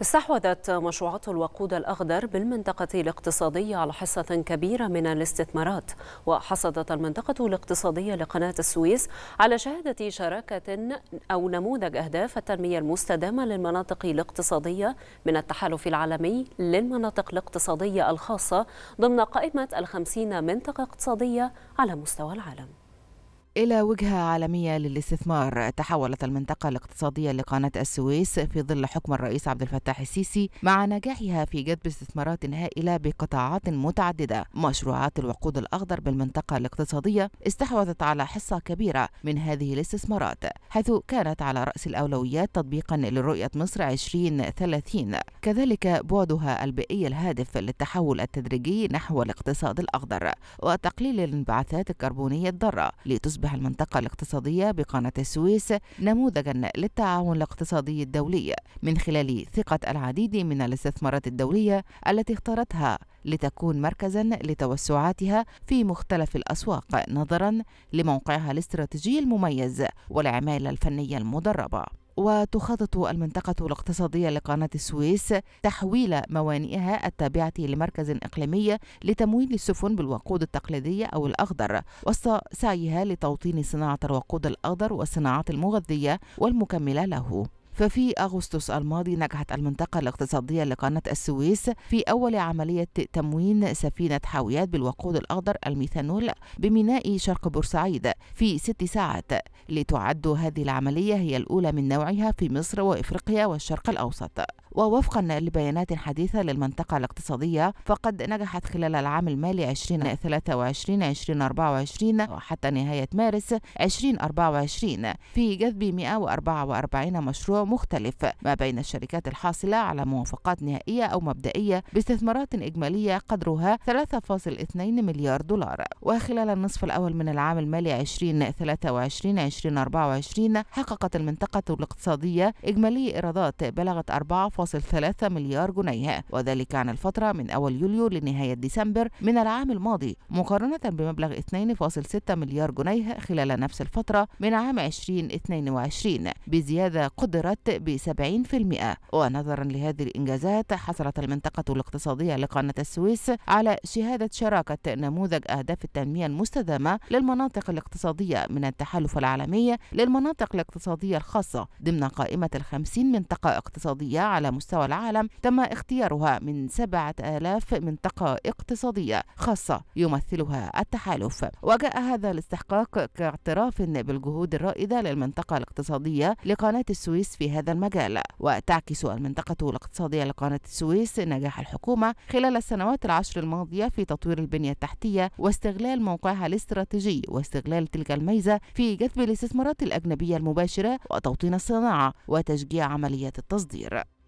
استحوذت مشروعات الوقود الأخضر بالمنطقة الاقتصادية على حصة كبيرة من الاستثمارات وحصدت المنطقة الاقتصادية لقناة السويس على شهادة شراكة أو نموذج أهداف التنمية المستدامة للمناطق الاقتصادية من التحالف العالمي للمناطق الاقتصادية الخاصة ضمن قائمة الخمسين منطقة اقتصادية على مستوى العالم إلى وجهة عالمية للاستثمار تحولت المنطقة الاقتصادية لقناة السويس في ظل حكم الرئيس عبد الفتاح السيسي مع نجاحها في جذب استثمارات هائلة بقطاعات متعددة مشروعات الوقود الأخضر بالمنطقة الاقتصادية استحوذت على حصة كبيرة من هذه الاستثمارات حيث كانت على رأس الأولويات تطبيقا لرؤية مصر 2030 كذلك بعدها البيئي الهادف للتحول التدريجي نحو الاقتصاد الأخضر وتقليل الانبعاثات الكربونية الضارة لتصبح تصبح المنطقة الاقتصادية بقناة السويس نموذجا للتعاون الاقتصادي الدولي من خلال ثقة العديد من الاستثمارات الدولية التي اختارتها لتكون مركزا لتوسعاتها في مختلف الأسواق نظرا لموقعها الاستراتيجي المميز والعمالة الفنية المدربة وتخطط المنطقة الاقتصادية لقناة السويس تحويل موانئها التابعة لمركز إقليمي لتمويل السفن بالوقود التقليدية أو الأخضر وسط سعيها لتوطين صناعة الوقود الأخضر والصناعات المغذية والمكملة له ففي أغسطس الماضي نجحت المنطقة الاقتصادية لقناة السويس في أول عملية تموين سفينة حاويات بالوقود الأخضر الميثانول بميناء شرق بورسعيد في ست ساعات لتعد هذه العملية هي الأولى من نوعها في مصر وإفريقيا والشرق الأوسط ووفقا لبيانات حديثة للمنطقة الاقتصادية فقد نجحت خلال العام المالي 2023 2024 وحتى نهاية مارس 2024 في جذب 144 مشروع مختلف ما بين الشركات الحاصلة على موافقات نهائية أو مبدئية باستثمارات إجمالية قدرها 3.2 مليار دولار وخلال النصف الأول من العام المالي 2023 2024 حققت المنطقة الاقتصادية إجمالي إيرادات بلغت 4 1.3 مليار جنيه وذلك عن الفترة من أول يوليو لنهاية ديسمبر من العام الماضي مقارنة بمبلغ 2.6 مليار جنيه خلال نفس الفترة من عام 2022 بزيادة قدرت ب 70% ونظرا لهذه الإنجازات حصلت المنطقة الاقتصادية لقناة السويس على شهادة شراكة نموذج أهداف التنمية المستدامة للمناطق الاقتصادية من التحالف العالمي للمناطق الاقتصادية الخاصة ضمن قائمة الخمسين منطقة اقتصادية على على مستوى العالم تم اختيارها من 7000 منطقة اقتصادية خاصة يمثلها التحالف وجاء هذا الاستحقاق كاعتراف بالجهود الرائدة للمنطقة الاقتصادية لقناة السويس في هذا المجال وتعكس المنطقة الاقتصادية لقناة السويس نجاح الحكومة خلال السنوات العشر الماضية في تطوير البنية التحتية واستغلال موقعها الاستراتيجي واستغلال تلك الميزة في جذب الاستثمارات الأجنبية المباشرة وتوطين الصناعة وتشجيع عمليات التصدير